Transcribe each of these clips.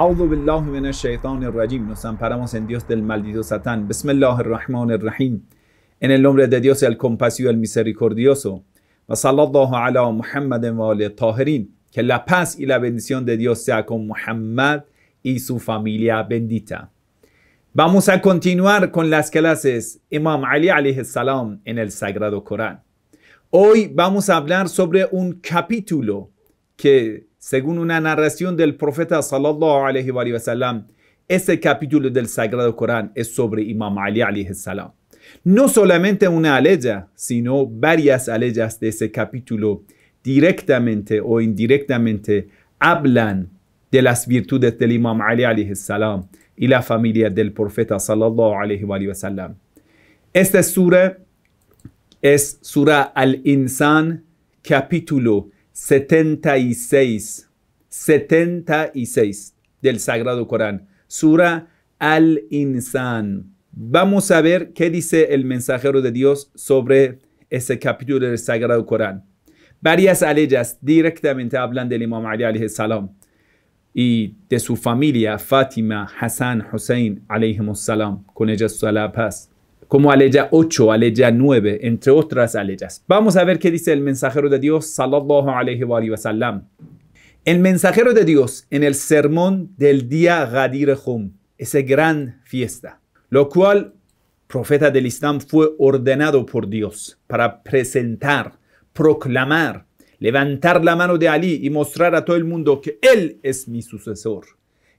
Nos amparamos en Dios del maldito Satán. Bismillah En el nombre de Dios, el compasivo, el misericordioso. Que la paz y la bendición de Dios sea con Muhammad y su familia bendita. Vamos a continuar con las clases Imam Ali alayhi salam en el Sagrado Corán. Hoy vamos a hablar sobre un capítulo que según una narración del profeta sallallahu alaihi wa sallam, ese capítulo del Sagrado Corán es sobre Imam Ali alaihi salam. No solamente una aleya, sino varias aleyas de ese capítulo directamente o indirectamente hablan de las virtudes del Imam Ali alaihi salam y la familia del profeta sallallahu alaihi wa sallam. Esta sura es sura al-Insan capítulo 76, 76 del Sagrado Corán, Sura al-Insan. Vamos a ver qué dice el mensajero de Dios sobre ese capítulo del Sagrado Corán. Varias aleyas directamente hablan del Imam Ali alayhi salam y de su familia Fátima, Hassan, Hussein alayhi salam, con ellas la paz como aleya 8, aleya 9, entre otras aleyas. Vamos a ver qué dice el mensajero de Dios, sallallahu alayhi wa sallam. El mensajero de Dios en el sermón del día Ghadir Hum, esa gran fiesta, lo cual profeta del Islam fue ordenado por Dios para presentar, proclamar, levantar la mano de Ali y mostrar a todo el mundo que él es mi sucesor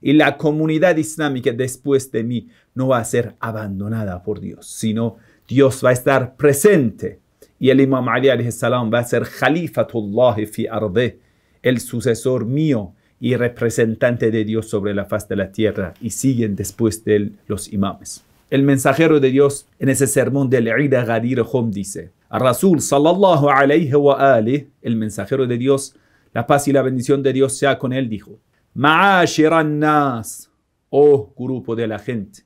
y la comunidad islámica después de mí no va a ser abandonada por Dios, sino Dios va a estar presente. Y el Imam Ali salam va a ser Khalifatullah fi arde, el sucesor mío y representante de Dios sobre la faz de la tierra. Y siguen después de él los imames. El mensajero de Dios en ese sermón del Eid Ghadir Hom dice, Rasul sallallahu alayhi wa el mensajero de Dios, la paz y la bendición de Dios sea con él, dijo, معاشر الناس oh grupo de la gente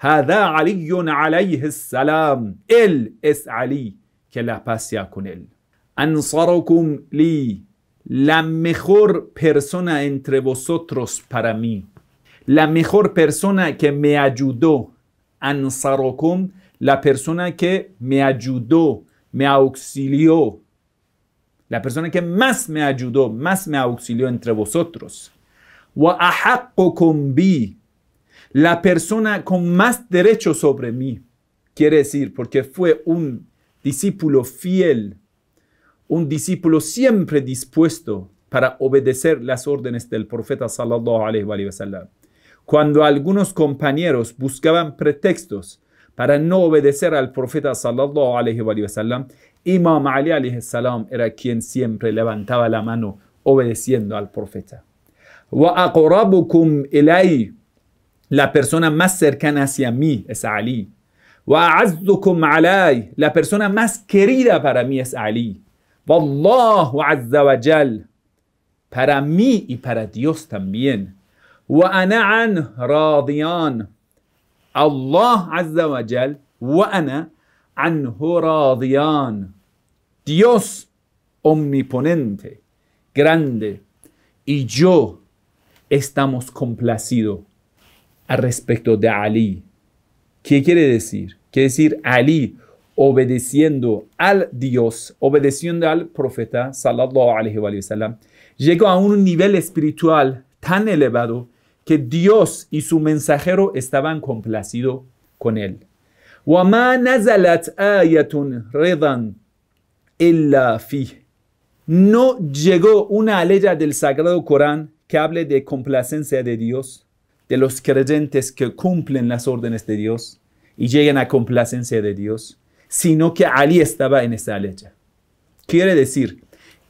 Ali, علي عليه Salam. él es Ali que la pasea con él li. la mejor persona entre vosotros para mí la mejor persona que me ayudó ansarokum la persona que me ayudó me auxilió la persona que más me ayudó, más me auxilió entre vosotros la persona con más derecho sobre mí. Quiere decir, porque fue un discípulo fiel, un discípulo siempre dispuesto para obedecer las órdenes del profeta sallallahu alaihi Cuando algunos compañeros buscaban pretextos para no obedecer al profeta sallallahu alaihi Imam Ali era quien siempre levantaba la mano obedeciendo al profeta. وأقربكم إلي La persona más cercana hacia mí es Ali. وأعزكم علي La persona más querida para mí es Ali. Wallahu azza wa jal. Para mí y para Dios también. وأنا عن راضيان. Allah azza wa jal. وأنا عنه راضيان. Dios omniponente, grande. Y yo estamos complacidos al respecto de Ali. ¿Qué quiere decir? Quiere decir Ali obedeciendo al Dios, obedeciendo al profeta, sallallahu alayhi wa sallam, llegó a un nivel espiritual tan elevado que Dios y su mensajero estaban complacidos con él. No llegó una ley del Sagrado Corán que hable de complacencia de Dios, de los creyentes que cumplen las órdenes de Dios y llegan a complacencia de Dios, sino que Ali estaba en esa lecha. Quiere decir,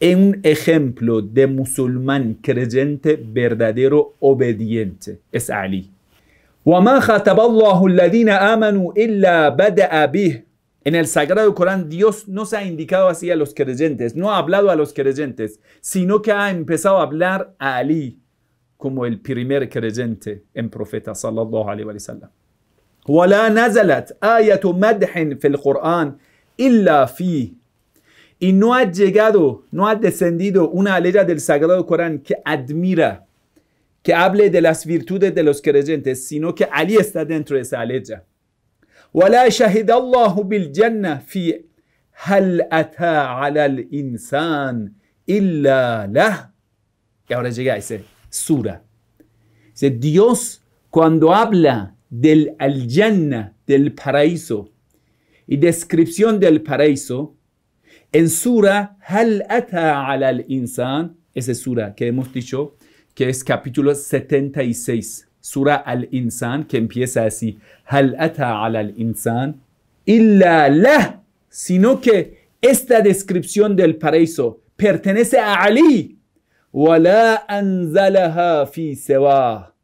en un ejemplo de musulmán creyente verdadero obediente es Ali. En el Sagrado Corán Dios no se ha indicado así a los creyentes, no ha hablado a los creyentes, sino que ha empezado a hablar a Ali como el primer creyente en profeta sallallahu alaihi sallam. y no ha llegado, no ha descendido una ley del Sagrado Corán que admira, que hable de las virtudes de los creyentes, sino que Ali está dentro de esa ley. Y ahora llega ese sura. Dice, Dios cuando habla del al-jannah, del paraíso, y descripción del paraíso, en sura ese al Insan, esa sura que hemos dicho, que es capítulo 76. Sura al-Insan, que empieza así, Hal ata al-Insan, illa la, sino que esta descripción del paraíso pertenece a Ali, wala anzalaha fi sewa.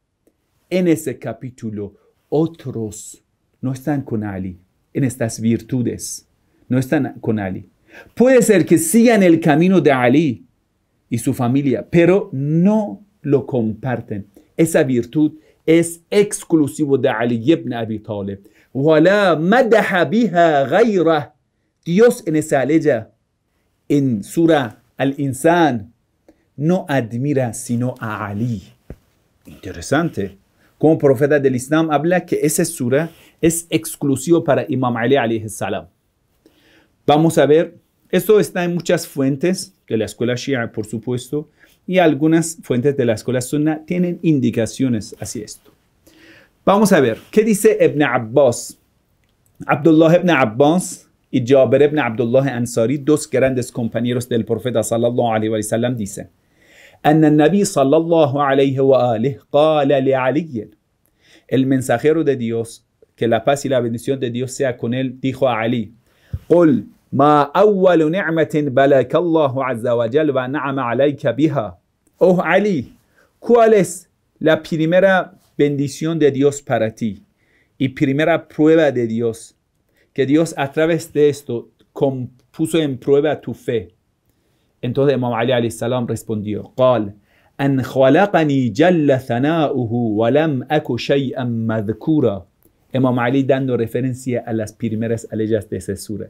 En ese capítulo, otros no están con Ali en estas virtudes, no están con Ali. Puede ser que sigan el camino de Ali y su familia, pero no lo comparten. Esa virtud es exclusivo de Ali ibn Abi Talib. Dios en esa ley, en Sura al-Insan, no admira sino a Ali. Interesante. Como profeta del Islam habla que esa sura es exclusivo para Imam Ali salam. Vamos a ver, esto está en muchas fuentes de la escuela Shia, por supuesto, y algunas fuentes de la escuela sunna tienen indicaciones hacia esto. Vamos a ver, ¿qué dice Ibn Abbas? Abdullah ibn Abbas y Jabir ibn Abdullah Ansari, dos grandes compañeros del profeta sallallahu alaihi sallam, dicen: أن El mensajero de Dios, que la paz y la bendición de Dios sea con él, dijo a Ali: قل ما أول نعمة بلك الله عز وجل ونعم عليك بها Oh علي ¿cuál es la primera bendición de Dios para ti? Y primera prueba de Dios, que Dios a través de esto puso en prueba tu fe. Entonces Imam Ali alayhi salam respondió, قال, أن خلقني جل ثناؤه ولم أك شيئا مذكورا. Imam Ali dando referencia a las primeras alejas de esa sura.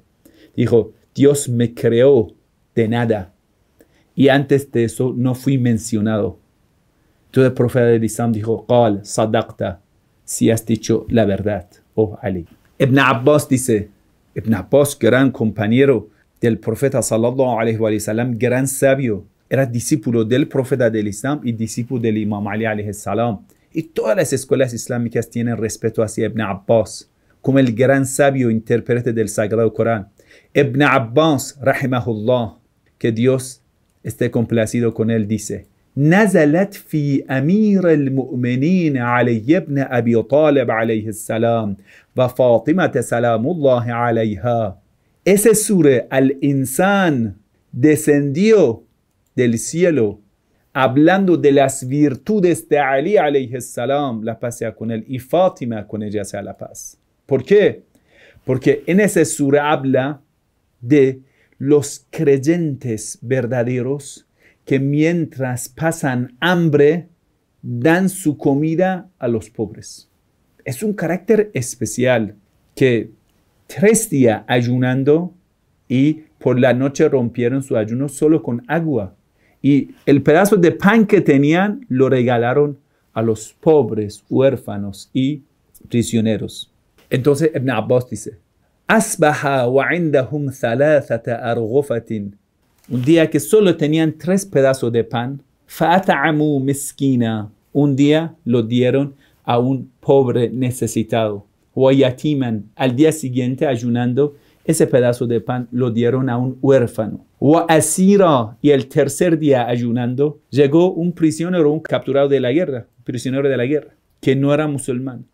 Dijo, Dios me creó de nada. Y antes de eso no fui mencionado. Entonces el profeta de Islam dijo, Qal, si has dicho la verdad, oh Ali. Ibn Abbas dice, Ibn Abbas, gran compañero del profeta sallallahu alayhi wa gran sabio, era discípulo del profeta del Islam y discípulo del Imam Ali alayhi salam. Y todas las escuelas islámicas tienen respeto hacia Ibn Abbas como el gran sabio intérprete del Sagrado Corán. Ibn Abbas, rahimahullah, que Dios esté complacido con él, dice, نزلت في أمير المؤمنين علي بن أبي طالب عليه السلام وفاطمة سلام الله عليها Ese sur al insan descendió del cielo hablando de las virtudes de Ali عليه السلام la paz sea con él, y Fátima con ella sea la paz. ¿Por qué? Porque en ese sura habla de los creyentes verdaderos que mientras pasan hambre dan su comida a los pobres. Es un carácter especial que tres días ayunando y por la noche rompieron su ayuno solo con agua. Y el pedazo de pan que tenían lo regalaron a los pobres, huérfanos y prisioneros. Entonces Ibn dice, أصبح وعندهم un día que solo tenían tres pedazos de pan فأطعموا مسكينا un día lo dieron a un pobre necesitado yatiman al día siguiente ayunando ese pedazo de pan lo dieron a un huérfano. Asira, y el tercer día ayunando, llegó un prisionero, un capturado de la guerra, prisionero de la guerra, que no era musulmán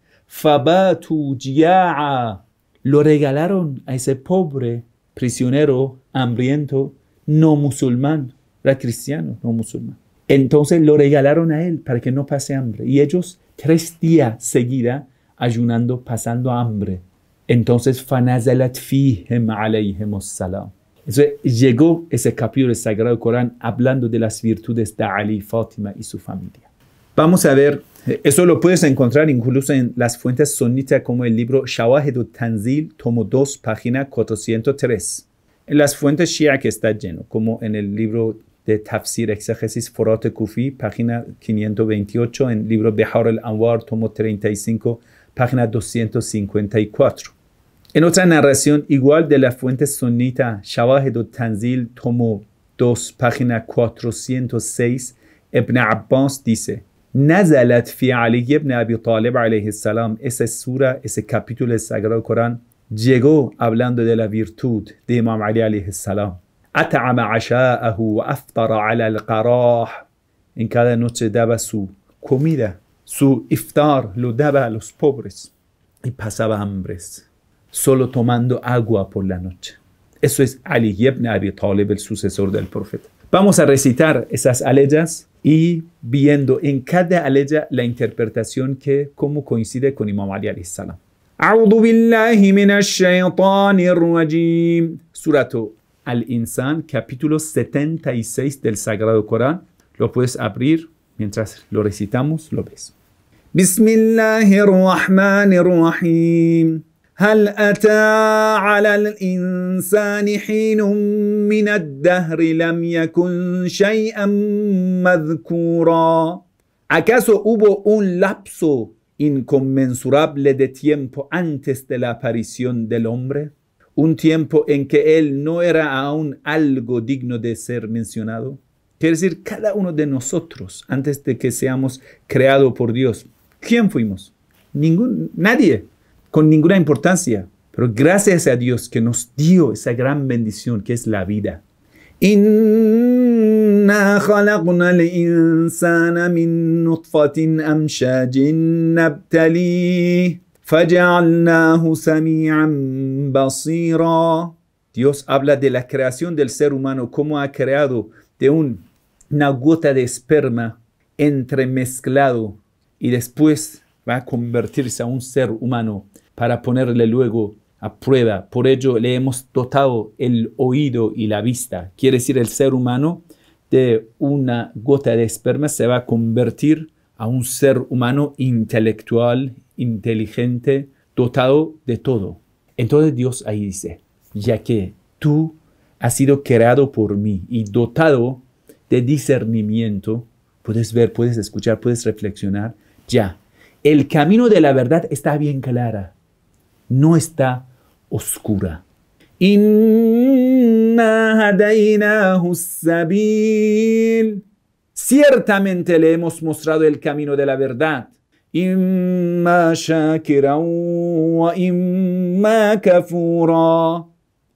lo regalaron a ese pobre prisionero hambriento no musulmán, era cristiano, no musulmán. Entonces lo regalaron a él para que no pase hambre. Y ellos tres días seguida ayunando, pasando hambre. Entonces, fanazalat Entonces llegó ese capítulo del Sagrado Corán hablando de las virtudes de Ali, Fátima y su familia. Vamos a ver, eh, eso lo puedes encontrar incluso en las fuentes sunitas como el libro Shawahid Tanzil, tomo 2, página 403. En las fuentes shia que está lleno, como en el libro de Tafsir Exegesis Forat Kufi, página 528, en el libro de al-Anwar, tomo 35, página 254. En otra narración, igual de la fuente sunita Shawahid Tanzil, tomo 2, página 406, Ibn Abbas dice, نزلت في علي ابن ابي طالب عليه السلام اس سوره اس كابيتول سجرا القران جيغو ابلاندو دي لا فيرتود دي امام علي عليه السلام اتعم عشاءه وافطر على القراح ان كان نوتش سو كوميدا سو افطار لو دبا لوس بوبريس اي باسابا امبريس solo tomando agua por la noche. Eso es علي ibn Abi Talib, el sucesor del Vamos a recitar esas alejas. y viendo en cada aleja la interpretación que como coincide con Imam Ali alayhi salam. Al-Insan, capítulo 76 del Sagrado Corán. Lo puedes abrir mientras lo recitamos, lo ves. Bismillahirrahmanirrahim. ¿Acaso hubo un lapso inconmensurable de tiempo antes de la aparición del hombre? ¿Un tiempo en que él no era aún algo digno de ser mencionado? Quiere decir, cada uno de nosotros, antes de que seamos creados por Dios, ¿quién fuimos? Ningún, nadie con ninguna importancia, pero gracias a Dios que nos dio esa gran bendición que es la vida. Dios habla de la creación del ser humano, Como ha creado de una gota de esperma entremezclado y después va a convertirse a un ser humano para ponerle luego a prueba. Por ello le hemos dotado el oído y la vista. Quiere decir, el ser humano de una gota de esperma se va a convertir a un ser humano intelectual, inteligente, dotado de todo. Entonces Dios ahí dice, ya que tú has sido creado por mí y dotado de discernimiento, puedes ver, puedes escuchar, puedes reflexionar, ya. El camino de la verdad está bien clara no está oscura. Ciertamente le hemos mostrado el camino de la verdad. ¿Y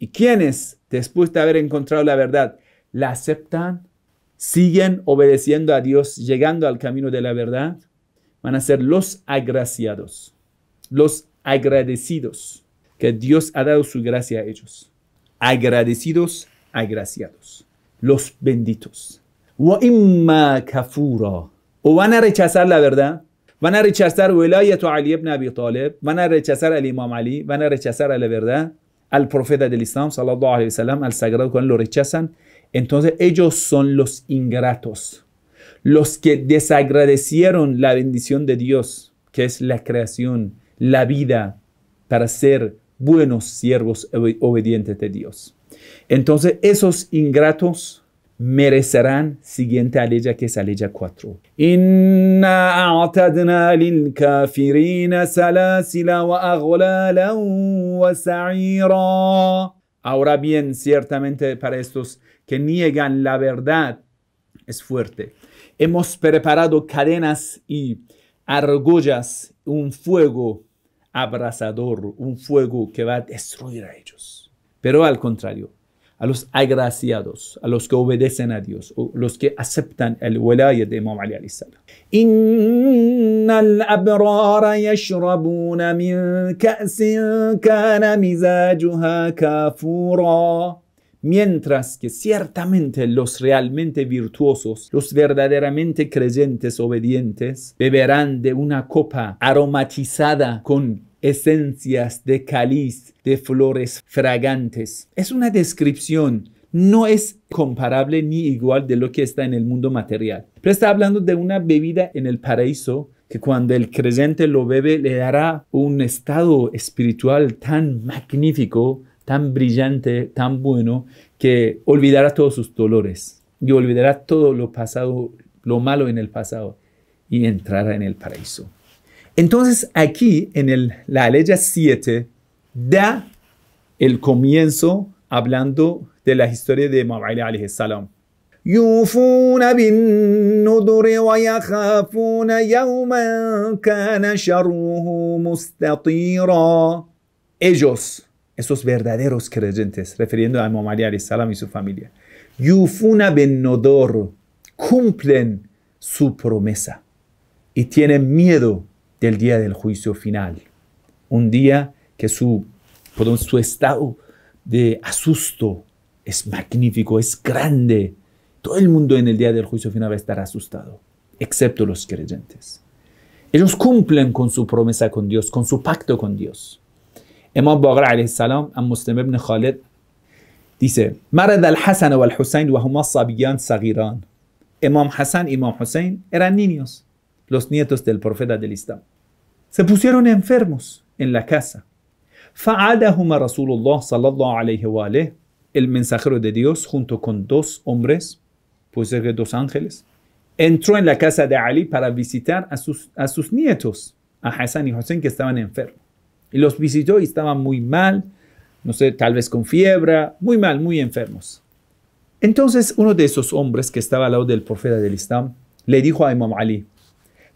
quienes, después de haber encontrado la verdad, la aceptan? ¿Siguen obedeciendo a Dios, llegando al camino de la verdad? Van a ser los agraciados, los agradecidos que Dios ha dado su gracia a ellos. Agradecidos, agraciados. Los benditos. O van a rechazar la verdad. Van a rechazar Van a rechazar al Imam Ali. Van a rechazar a la verdad. Al profeta del Islam, sallallahu al sagrado Corán, lo rechazan. Entonces ellos son los ingratos. Los que desagradecieron la bendición de Dios, que es la creación, la vida para ser buenos siervos obedientes de Dios. Entonces, esos ingratos merecerán siguiente aleya que es aleya 4. Ahora bien, ciertamente para estos que niegan la verdad es fuerte. Hemos preparado cadenas y argollas, un fuego abrasador, un fuego que va a destruir a ellos. Pero al contrario, a los agraciados, a los que obedecen a Dios, los que aceptan el wilayat de Imam Ali salam mientras que ciertamente los realmente virtuosos, los verdaderamente creyentes obedientes, beberán de una copa aromatizada con esencias de caliz, de flores fragantes. Es una descripción no es comparable ni igual de lo que está en el mundo material. Pero está hablando de una bebida en el paraíso que cuando el creyente lo bebe le dará un estado espiritual tan magnífico tan brillante, tan bueno, que olvidará todos sus dolores y olvidará todo lo pasado, lo malo en el pasado y entrará en el paraíso. Entonces aquí en la ley 7 da el comienzo hablando de la historia de Muhammad alayhi salam. Ellos esos verdaderos creyentes, refiriendo a Imam Ali y su familia, Yufuna ben Nodor, cumplen su promesa y tienen miedo del día del juicio final, un día que su, su estado de asusto es magnífico, es grande. Todo el mundo en el día del juicio final va a estar asustado, excepto los creyentes. Ellos cumplen con su promesa con Dios, con su pacto con Dios. امام باقر علیه السلام ام مسلم ابن خالد دیسه مرد الحسن و الحسین و هما صبیان صغیران امام حسن امام حسین eran niños los nietos del profeta del Islam se pusieron enfermos en la casa فعادهما رسول الله صلى الله عليه وآله el mensajero de Dios junto con dos hombres puede ser que dos ángeles entró en la casa de Ali para visitar a sus, a sus nietos a Hassan y Hussein que estaban enfermos Y los visitó y estaban muy mal, no sé, tal vez con fiebre, muy mal, muy enfermos. Entonces uno de esos hombres que estaba al lado del profeta del Islam le dijo a Imam Ali,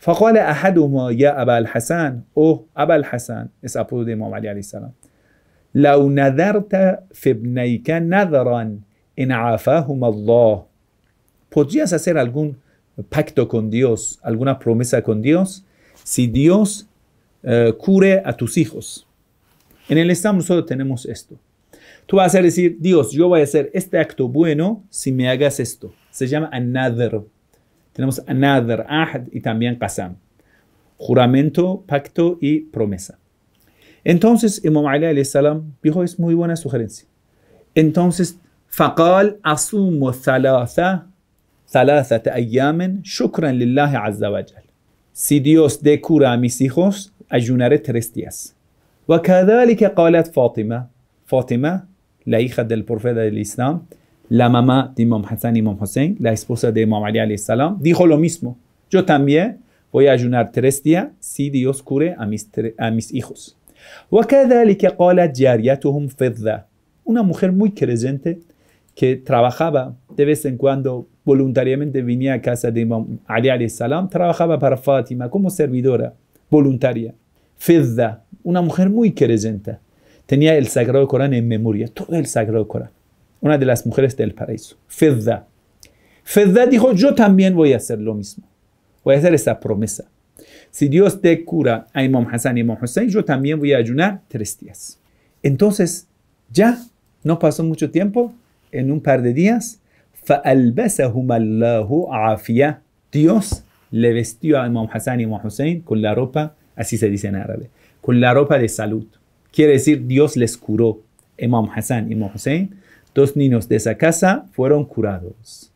oh, es apodo de Imam ¿Podrías hacer algún pacto con Dios, alguna promesa con Dios? Si Dios eh, cure a tus hijos. En el Islam nosotros tenemos esto. Tú vas a decir, Dios, yo voy a hacer este acto bueno si me hagas esto. Se llama anadr. Tenemos anadr, ahd y también qasam. Juramento, pacto y promesa. Entonces, Imam Ali al salam dijo, es muy buena sugerencia. Entonces, faqal أصوم thalatha Si Dios de cura a mis hijos, ayunaré tres días. Fátima, la hija del profeta del Islam, la mamá de Imam Hassan Imam Hussein, la esposa de Imam Ali dijo lo mismo. Yo también voy a ayunar tres días si Dios cure a mis, a mis hijos. una mujer muy creyente que trabajaba de vez en cuando voluntariamente venía a casa de Imam Ali trabajaba para Fátima como servidora voluntaria. Fidda, una mujer muy creyente. Tenía el Sagrado Corán en memoria, todo el Sagrado Corán. Una de las mujeres del paraíso, Fidda. Fidda dijo, yo también voy a hacer lo mismo. Voy a hacer esa promesa. Si Dios te cura a Imam Hassan y Imam Hussein, yo también voy a ayunar tres días. Entonces, ya no pasó mucho tiempo, en un par de días, Dios le vestió a Imam Hassan y Imam Hussein con la ropa así se dice en árabe, con la ropa de salud. Quiere decir, Dios les curó. Imam Hassan y Imam Hussein, dos niños de esa casa, fueron curados.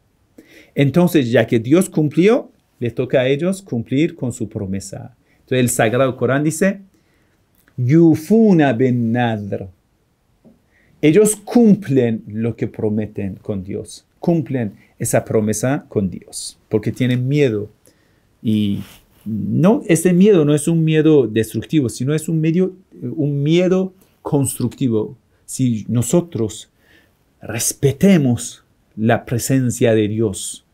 Entonces, ya que Dios cumplió, les toca a ellos cumplir con su promesa. Entonces, el Sagrado Corán dice, Yufuna ben Nadr. Ellos cumplen lo que prometen con Dios, cumplen esa promesa con Dios, porque tienen miedo y no, ese miedo no es un miedo destructivo, sino es un, medio, un miedo constructivo. Si nosotros respetemos la presencia de Dios,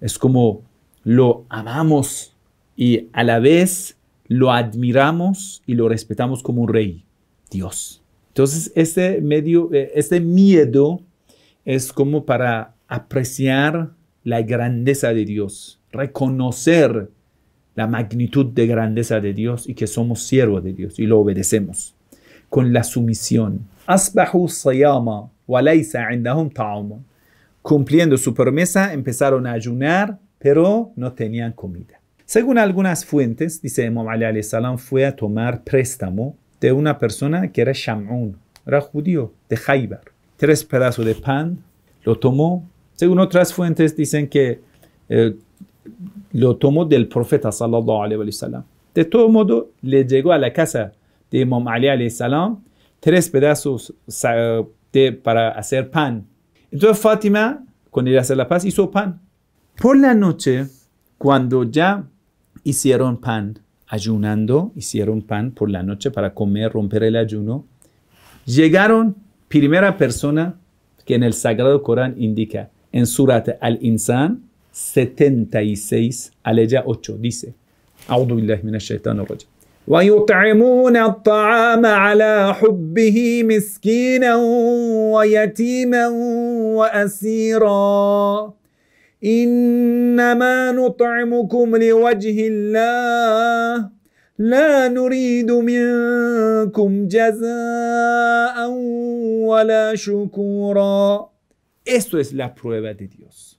es como lo amamos y a la vez lo admiramos y lo respetamos como un rey, Dios. Entonces, este, medio, eh, este miedo es como para apreciar la grandeza de Dios, reconocer la magnitud de grandeza de Dios y que somos siervos de Dios y lo obedecemos con la sumisión. Cumpliendo su promesa, empezaron a ayunar, pero no tenían comida. Según algunas fuentes, dice Imam Ali salam fue a tomar préstamo de una persona que era Shamun, era judío, de Jaibar. Tres pedazos de pan lo tomó. Según otras fuentes, dicen que eh, lo tomó del profeta sallallahu De todo modo, le llegó a la casa de Imam Ali alaihi salam tres pedazos para hacer pan. Entonces Fátima, cuando iba a hacer la paz, hizo pan. Por la noche, cuando ya hicieron pan, ayunando, hicieron pan por la noche para comer, romper el ayuno, llegaron primera persona que en el Sagrado Corán indica, en Surat al-Insan, 76 a la ya 8 dice, أعوذ بالله من الشيطان الرجيم ويطعمون الطعام على حبه مسكينا ويتيما واسيرا انما نطعمكم لوجه الله لا نريد منكم جزاء ولا شكورا Esto es la prueba de Dios.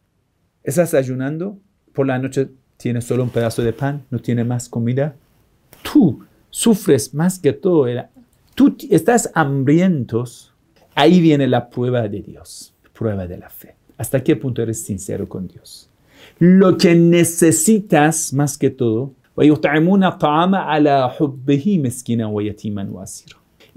Estás ayunando, por la noche tienes solo un pedazo de pan, no tienes más comida. Tú sufres más que todo. Tú estás hambrientos. Ahí viene la prueba de Dios, prueba de la fe. ¿Hasta qué punto eres sincero con Dios? Lo que necesitas más que todo, y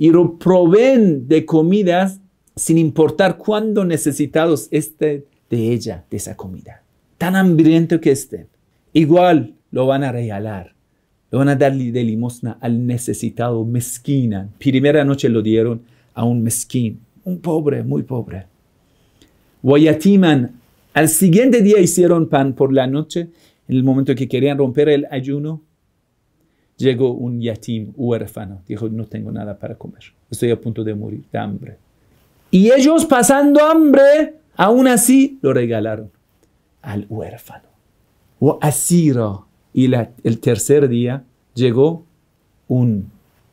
lo proveen de comidas sin importar cuándo necesitados este, de ella, de esa comida. Tan hambriento que esté. Igual lo van a regalar. Lo van a dar de limosna al necesitado, mezquina. Primera noche lo dieron a un mezquín, un pobre, muy pobre. Guayatiman. al siguiente día hicieron pan por la noche. En el momento que querían romper el ayuno, llegó un yatim huérfano. Dijo, no tengo nada para comer. Estoy a punto de morir de hambre. Y ellos pasando hambre, Aún así lo regalaron al huérfano. O asiro. Y el tercer día llegó un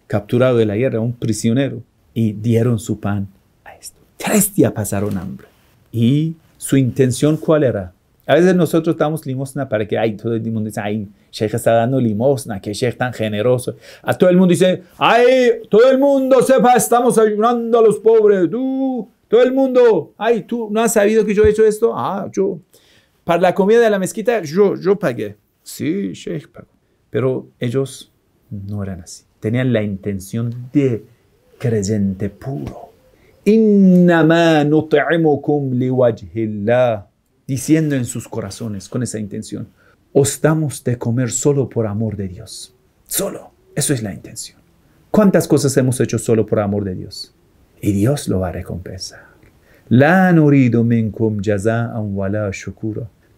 capturado de la guerra, un prisionero, y dieron su pan a esto. Tres días pasaron hambre. ¿Y su intención cuál era? A veces nosotros damos limosna para que, ay, todo el mundo dice, ay, Sheikh está dando limosna, que Sheikh tan generoso. A todo el mundo dice, ay, todo el mundo sepa, estamos ayudando a los pobres. Tú. Todo el mundo, ay, tú no has sabido que yo he hecho esto. Ah, yo. Para la comida de la mezquita, yo, yo pagué. Sí, Sheikh pagó. Pero ellos no eran así. Tenían la intención de creyente puro. Diciendo en sus corazones con esa intención, os damos de comer solo por amor de Dios. Solo. Eso es la intención. ¿Cuántas cosas hemos hecho solo por amor de Dios? y Dios lo va a recompensar. La wala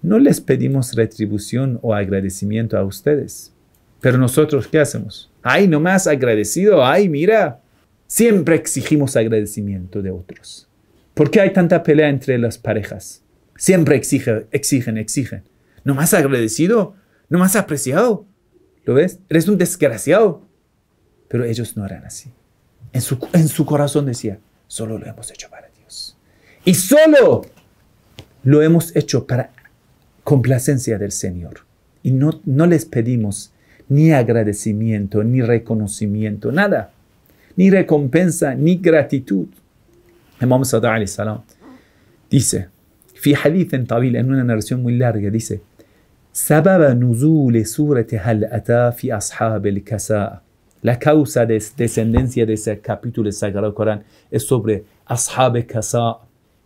No les pedimos retribución o agradecimiento a ustedes. Pero nosotros, ¿qué hacemos? ¡Ay, nomás agradecido! ¡Ay, mira! Siempre exigimos agradecimiento de otros. ¿Por qué hay tanta pelea entre las parejas? Siempre exigen, exigen, exigen. ¿No más agradecido? ¿No más apreciado? ¿Lo ves? Eres un desgraciado. Pero ellos no harán así en su, corazón decía, solo lo hemos hecho para Dios. Y solo lo hemos hecho para complacencia del Señor. Y no, no les pedimos ni agradecimiento, ni reconocimiento, nada. Ni recompensa, ni gratitud. Imam Saddam alayhi salam dice, en una narración muy larga dice, nuzul نزول سورة ata fi ashab la causa de descendencia de ese capítulo del sagrado Corán es sobre Ashab Kasa.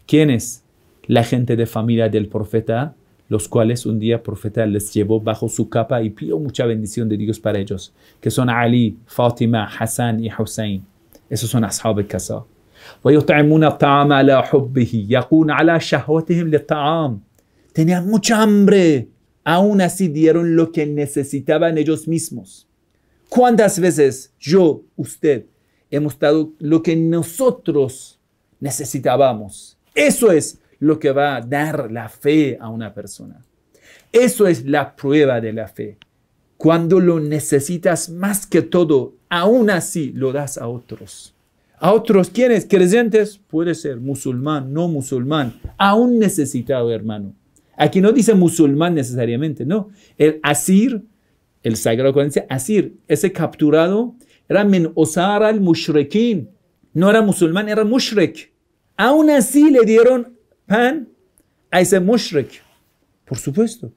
¿Quiénes? La gente de familia del profeta, los cuales un día el profeta les llevó bajo su capa y pidió mucha bendición de Dios para ellos, que son Ali, Fátima, Hassan y Hussein. Esos son Ashab Kasa. tenían mucha hambre aún así dieron lo que necesitaban ellos mismos ¿Cuántas veces yo, usted, hemos dado lo que nosotros necesitábamos? Eso es lo que va a dar la fe a una persona. Eso es la prueba de la fe. Cuando lo necesitas más que todo, aún así lo das a otros. A otros, ¿quiénes? Creyentes, puede ser musulmán, no musulmán, aún necesitado hermano. Aquí no dice musulmán necesariamente, no. El asir el Sagrado Corán dice, Asir, ese capturado era men osara al mushrekin. No era musulmán, era mushrek. Aún así le dieron pan a ese mushrek. Por supuesto.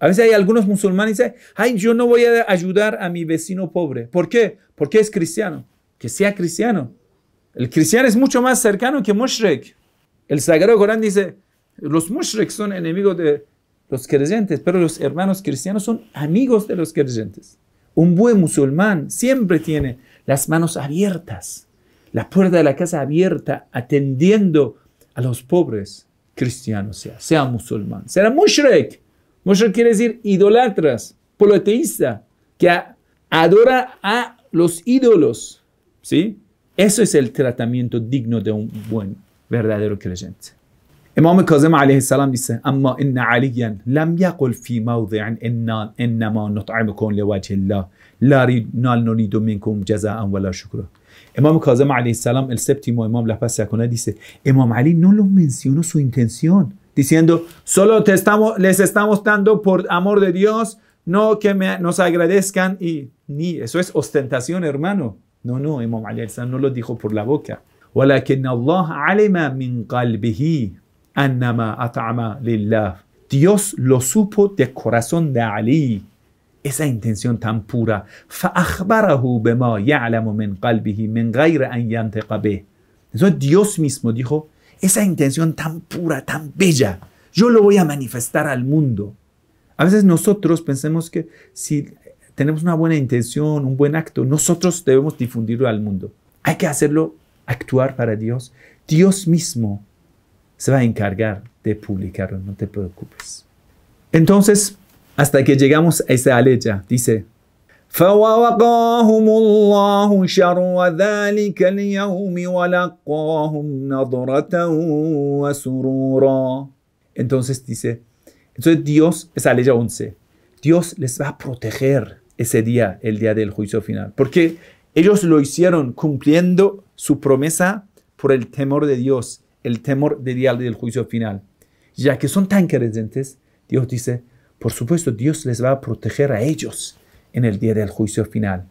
A veces hay algunos musulmanes que dicen, ay, yo no voy a ayudar a mi vecino pobre. ¿Por qué? Porque es cristiano. Que sea cristiano. El cristiano es mucho más cercano que mushrek. El Sagrado Corán dice, los mushrek son enemigos de, los creyentes, pero los hermanos cristianos son amigos de los creyentes. Un buen musulmán siempre tiene las manos abiertas, la puerta de la casa abierta, atendiendo a los pobres cristianos, sea, sea musulmán, sea mushrek. Mushrek quiere decir idolatras, politeísta, que adora a los ídolos. ¿sí? Eso es el tratamiento digno de un buen, verdadero creyente imam ı Kazım aleyhisselam "Amma inna inne aliyen lem yakul fi mevzi'in inna innema nut'imukum li vecillah la nal nuridu minkum cezaen ve la şükra. Imam ı Kazım salam el septimo imam la pasya kuna dice "Imam Ali no lo mencionó su intención diciendo solo te estamos, les estamos dando por amor de Dios no que me, nos agradezcan y ni eso es ostentación hermano. No, no, Imam Ali no lo dijo por la boca. ولكن Allah علم min قلبه Dios lo supo de corazón de Ali. Esa intención tan pura. Dios mismo dijo, esa intención tan pura, tan bella, yo lo voy a manifestar al mundo. A veces nosotros pensemos que si tenemos una buena intención, un buen acto, nosotros debemos difundirlo al mundo. Hay que hacerlo actuar para Dios. Dios mismo se va a encargar de publicarlo, no te preocupes. Entonces, hasta que llegamos a esa aleya, dice, Entonces dice, entonces Dios, esa ley 11, Dios les va a proteger ese día, el día del juicio final, porque ellos lo hicieron cumpliendo su promesa por el temor de Dios el temor del día del juicio final. Ya que son tan creyentes, Dios dice, por supuesto, Dios les va a proteger a ellos en el día del juicio final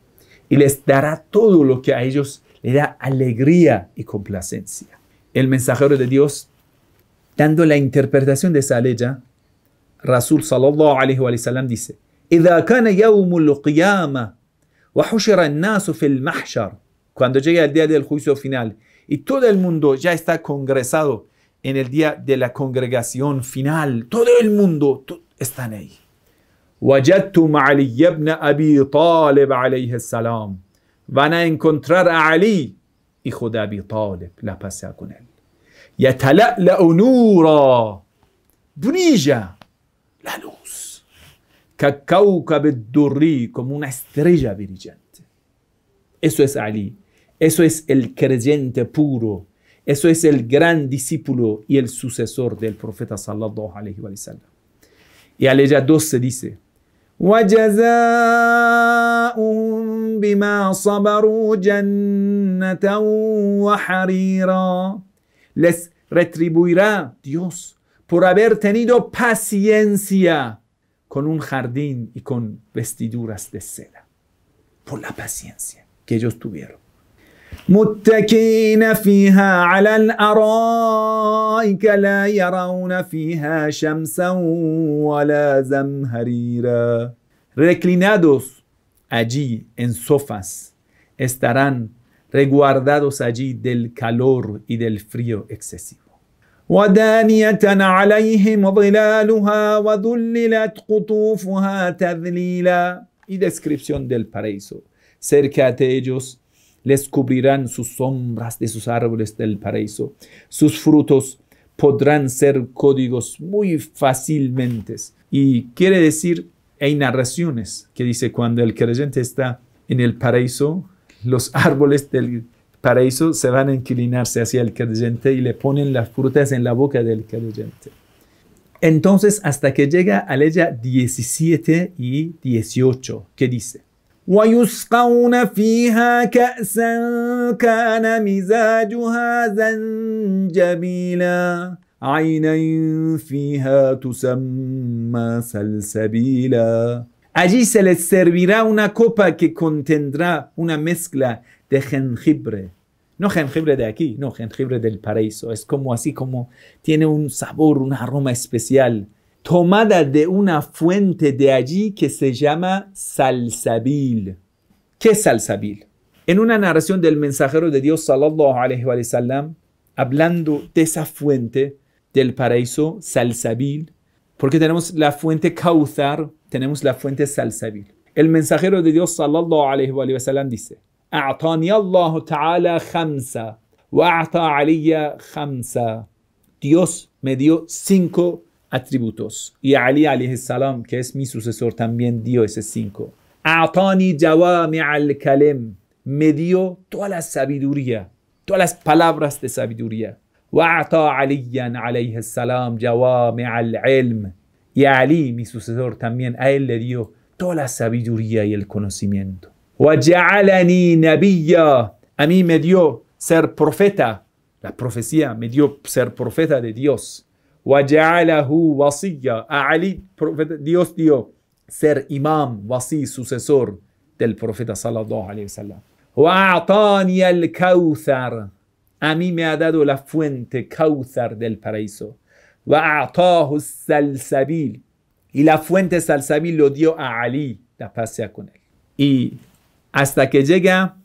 y les dará todo lo que a ellos le da alegría y complacencia. El mensajero de Dios, dando la interpretación de esa ley, Rasul sallallahu alayhi wa sallam dice, cuando llega el día del juicio final y todo el mundo ya está congresado en el día de la congregación final. Todo el mundo está ahí. ibn abi Talib salam van a encontrar a Ali hijo de Abi Talib la pasea con él la onuro brilla la luz cacau cabedurri como una estrella brillante eso es Ali eso es el creyente puro. Eso es el gran discípulo y el sucesor del profeta sallallahu alaihi sallam. Y al ella 12 dice, Les retribuirá Dios por haber tenido paciencia con un jardín y con vestiduras de seda. Por la paciencia que ellos tuvieron. متكئين فيها على الارائك لا يرون فيها شمسا ولا زمهريرا reclinados allí en sofas estarán resguardados allí del calor y del frío excesivo ودانية عليهم ظلالها وذللت قطوفها تذليلا y descripción del paraíso cerca de ellos les cubrirán sus sombras de sus árboles del paraíso. Sus frutos podrán ser códigos muy fácilmente. Y quiere decir, hay narraciones que dice cuando el creyente está en el paraíso, los árboles del paraíso se van a inclinarse hacia el creyente y le ponen las frutas en la boca del creyente. Entonces, hasta que llega a ella 17 y 18, que dice, Allí se les servirá una copa que contendrá una mezcla de jengibre. No jengibre de aquí, no jengibre del paraíso. Es como así como tiene un sabor, un aroma especial tomada de una fuente de allí que se llama Salsabil. ¿Qué es Salsabil? En una narración del mensajero de Dios, sallallahu alayhi wa sallam, hablando de esa fuente del paraíso, Salsabil, porque tenemos la fuente Kauthar, tenemos la fuente Salsabil. El mensajero de Dios, sallallahu alayhi wa sallam, dice, ta'ala Dios me dio cinco atributos. Y Ali alayhi salam, que es mi sucesor, también dio ese cinco. Atani jawami al kalem. Me dio toda la sabiduría, todas las palabras de sabiduría. alayhi salam ilm. y Ali, mi sucesor, también a él le dio toda la sabiduría y el conocimiento. A mí me dio ser profeta. La profecía me dio ser profeta de Dios. وجعله وصيا a Ali Dios dio ser imam, wasi, sucesor del profeta sallallahu alaihi wasallam. وأعطاني الكوثر a mí me ha dado la fuente Kauthar del paraíso. وأعطاه السلسبيل y la fuente Salsabil lo dio a Ali, la pasea con él. Y hasta que llega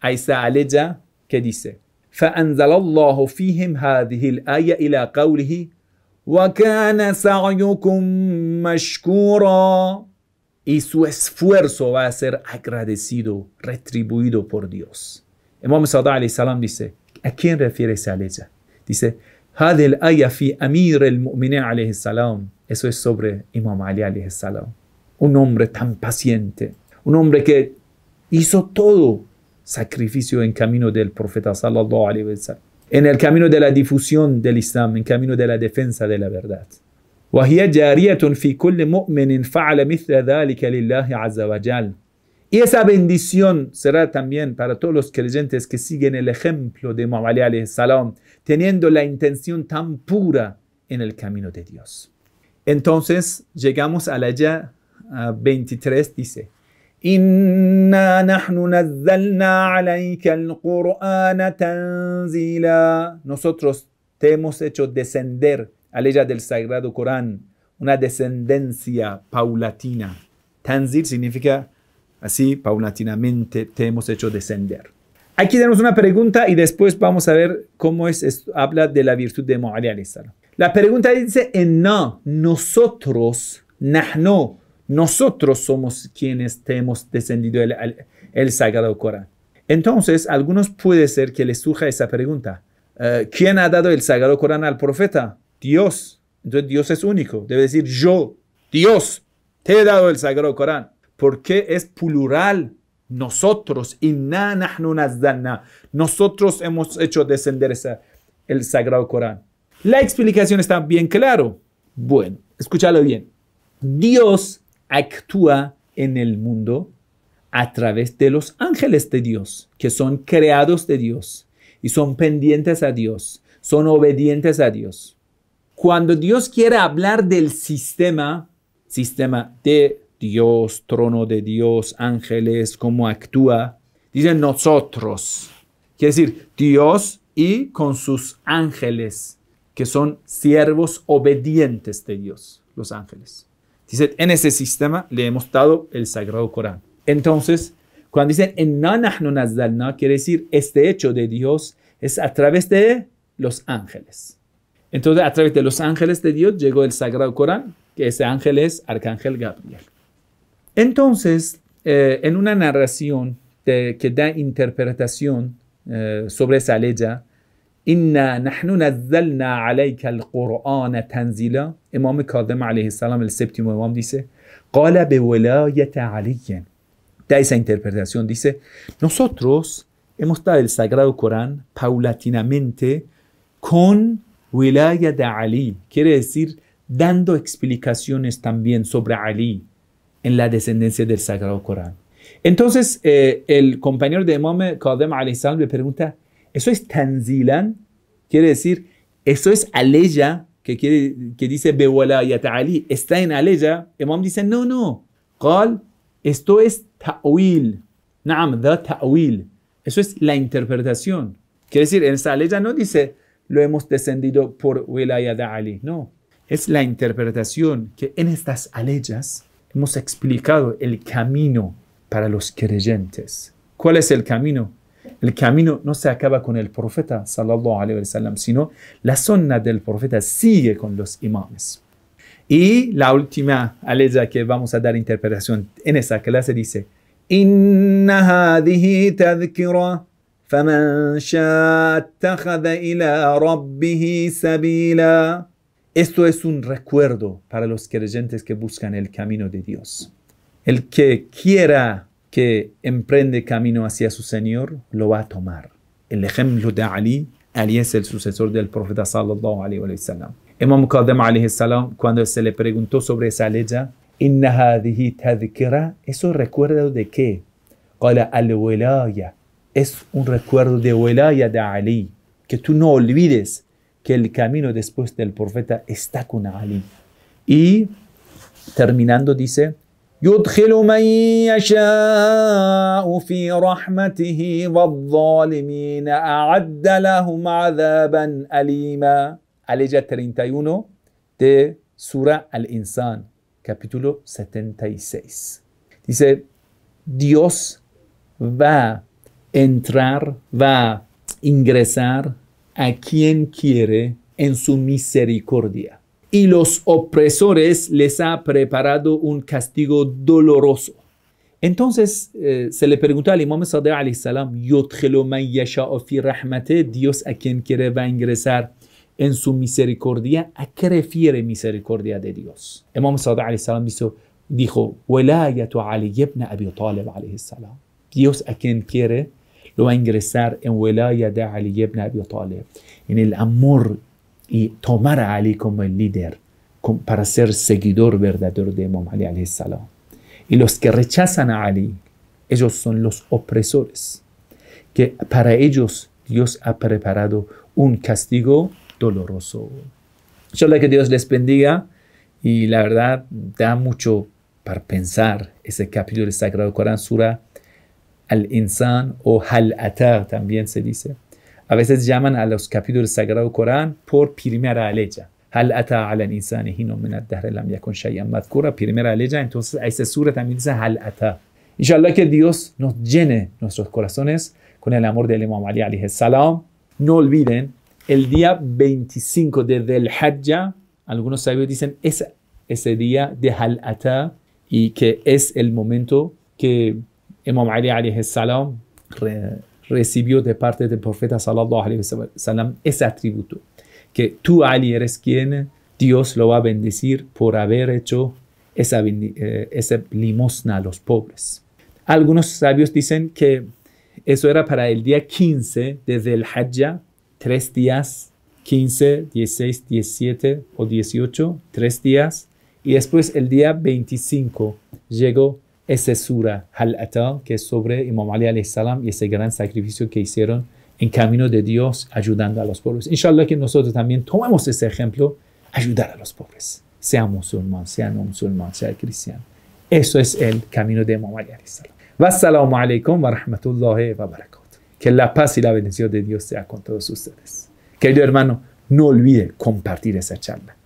a esa aleja que dice, فأنزل الله فيهم هذه الآية إلى قوله y su esfuerzo va a ser agradecido, retribuido por Dios. Imam Sada alayhi salam dice, ¿a quién refiere esa aleja? Dice, amir Eso es sobre Imam Ali alayhi salam. Un hombre tan paciente, un hombre que hizo todo sacrificio en camino del profeta sallallahu alayhi wa en el camino de la difusión del Islam, en el camino de la defensa de la verdad. Y esa bendición será también para todos los creyentes que siguen el ejemplo de Muhammad alayhi salam, teniendo la intención tan pura en el camino de Dios. Entonces llegamos a la 23, dice, إنا Nosotros te hemos hecho descender a ella del Sagrado Corán una descendencia paulatina. Tanzil significa así, paulatinamente te hemos hecho descender. Aquí tenemos una pregunta y después vamos a ver cómo es, habla de la virtud de Mo'ali. La pregunta dice, en nosotros, nahno, nosotros somos quienes hemos descendido el, Sagrado Corán. Entonces, a algunos puede ser que les surja esa pregunta. Eh, ¿Quién ha dado el Sagrado Corán al profeta? Dios. Entonces Dios es único. Debe decir yo, Dios, te he dado el Sagrado Corán. Porque es plural nosotros. Nosotros hemos hecho descender el Sagrado Corán. La explicación está bien claro. Bueno, escúchalo bien. Dios actúa en el mundo a través de los ángeles de Dios, que son creados de Dios y son pendientes a Dios, son obedientes a Dios. Cuando Dios quiere hablar del sistema, sistema de Dios, trono de Dios, ángeles, cómo actúa, dice nosotros. Quiere decir, Dios y con sus ángeles, que son siervos obedientes de Dios, los ángeles. Dice, en ese sistema le hemos dado el Sagrado Corán. Entonces, cuando dicen en nahnu nazalna, quiere decir este hecho de Dios es a través de los ángeles. Entonces, a través de los ángeles de Dios llegó el Sagrado Corán, que ese ángel es Arcángel Gabriel. Entonces, eh, en una narración que da interpretación eh, sobre esa ley, inna nahnu nazzalna alayka القرآن تنزیلا Imam کاظم alayhi السلام el séptimo imam dice قال da esa interpretación dice nosotros hemos dado el sagrado Corán paulatinamente con wilaya de Ali quiere decir dando explicaciones también sobre Ali en la descendencia del sagrado Corán entonces eh, el compañero de Imam alayhi salam le pregunta eso es tanzilan, quiere decir, eso es aleya, que, quiere, que dice bewala yata'ali, está en aleya. Imam dice, no, no. Qal, esto es ta'wil. Naam, da ta'wil. Eso es la interpretación. Quiere decir, en esa aleya no dice, lo hemos descendido por wilayat ali. No. Es la interpretación que en estas alejas hemos explicado el camino para los creyentes. ¿Cuál es el camino? El camino no se acaba con el profeta, sallallahu alaihi sallam, sino la sunna del profeta sigue con los imames. Y la última aleja que vamos a dar interpretación en esa clase dice: Inna tadhkira, ila Esto es un recuerdo para los creyentes que buscan el camino de Dios. El que quiera que emprende camino hacia su Señor lo va a tomar. El ejemplo de Ali, Ali es el sucesor del profeta sallallahu alaihi sallam. Imam Qadim alayhi salam, cuando se le preguntó sobre esa ley, Inna ¿eso recuerdo de qué? Es un recuerdo de de Ali, que tú no olvides que el camino después del profeta está con Ali. Y terminando dice, يدخل من يشاء في رحمته والظالمين أعد لهم عذابا أليما عليجا 31 de Sura al-Insan, capítulo 76. Dice, Dios va a entrar, va a ingresar a quien quiere en su misericordia. y los opresores les ha preparado un castigo doloroso. Entonces eh, se le preguntó al imam Sadiq alayhi salam, Dios a quien quiere va a ingresar en su misericordia, ¿a qué refiere misericordia de Dios? Imam Sadiq alayhi salam dijo, Ali ibn Abi Talib alayhi salam. Dios a quien quiere lo va a ingresar en Welaya de Ali ibn Abi Talib, en el amor y tomar a Ali como el líder para ser seguidor verdadero de Imam Ali Y los que rechazan a Ali, ellos son los opresores, que para ellos Dios ha preparado un castigo doloroso. Solo que Dios les bendiga y la verdad da mucho para pensar ese capítulo del Sagrado Corán, Sura al-Insan o Hal-Atar también se dice. A veces llaman a los capítulos del Sagrado Corán por primera leya. Hal ata ala insani hino min ad-dahr lam yakun shay'an primera leya. Entonces a esa sura también dice hal Inshallah que Dios nos llene nuestros corazones con el amor del Imam Ali alayhi salam. No olviden, el día 25 de Del Hajjah, algunos sabios dicen es ese día de Hal y que es el momento que Imam Ali alayhi salam recibió de parte del profeta sallallahu alaihi wasallam ese atributo, que tú Ali eres quien Dios lo va a bendecir por haber hecho esa, eh, limosna a los pobres. Algunos sabios dicen que eso era para el día 15 desde el Hajjah, tres días, 15, 16, 17 o 18, tres días, y después el día 25 llegó ese sura, Atal, que es sobre Imam Ali salam y ese gran sacrificio que hicieron en camino de Dios ayudando a los pobres. Inshallah que nosotros también tomemos ese ejemplo, ayudar a los pobres, sea musulmán, sea no musulmán, sea cristiano. Eso es el camino de Imam Ali a.s. Wassalamu alaikum wa rahmatullahi wa Que la paz y la bendición de Dios sea con todos ustedes. Querido hermano, no olvide compartir esa charla.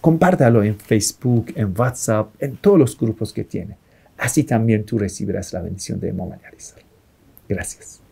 Compártalo en Facebook, en WhatsApp, en todos los grupos que tiene así también tú recibirás la bendición de Mola Gracias.